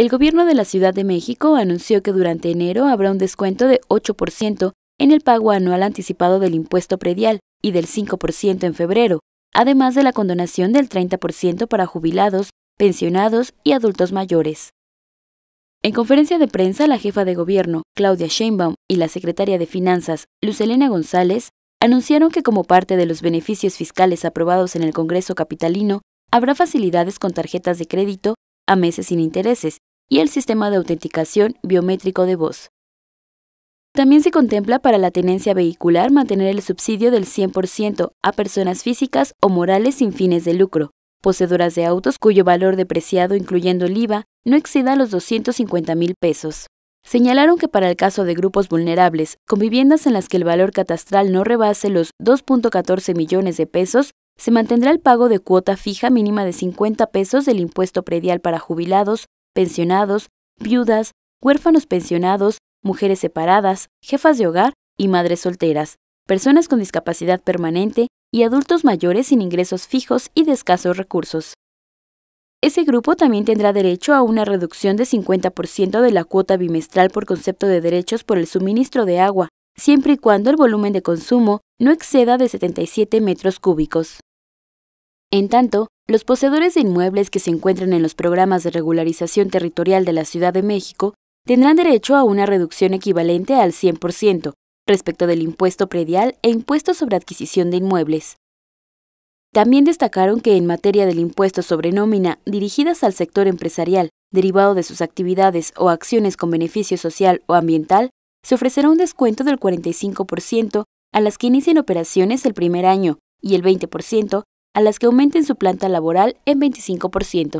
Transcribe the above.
El gobierno de la Ciudad de México anunció que durante enero habrá un descuento de 8% en el pago anual anticipado del impuesto predial y del 5% en febrero, además de la condonación del 30% para jubilados, pensionados y adultos mayores. En conferencia de prensa, la jefa de gobierno, Claudia Sheinbaum, y la secretaria de Finanzas, Lucelena González, anunciaron que como parte de los beneficios fiscales aprobados en el Congreso Capitalino, habrá facilidades con tarjetas de crédito a meses sin intereses y el sistema de autenticación biométrico de voz. También se contempla para la tenencia vehicular mantener el subsidio del 100% a personas físicas o morales sin fines de lucro, poseedoras de autos cuyo valor depreciado, incluyendo el IVA, no exceda los 250 mil pesos. Señalaron que para el caso de grupos vulnerables, con viviendas en las que el valor catastral no rebase los 2.14 millones de pesos, se mantendrá el pago de cuota fija mínima de 50 pesos del impuesto predial para jubilados pensionados, viudas, huérfanos pensionados, mujeres separadas, jefas de hogar y madres solteras, personas con discapacidad permanente y adultos mayores sin ingresos fijos y de escasos recursos. Ese grupo también tendrá derecho a una reducción de 50% de la cuota bimestral por concepto de derechos por el suministro de agua, siempre y cuando el volumen de consumo no exceda de 77 metros cúbicos. En tanto, los poseedores de inmuebles que se encuentran en los programas de regularización territorial de la Ciudad de México tendrán derecho a una reducción equivalente al 100% respecto del impuesto predial e impuesto sobre adquisición de inmuebles. También destacaron que en materia del impuesto sobre nómina dirigidas al sector empresarial, derivado de sus actividades o acciones con beneficio social o ambiental, se ofrecerá un descuento del 45% a las que inicien operaciones el primer año y el 20% a las que aumenten su planta laboral en 25%.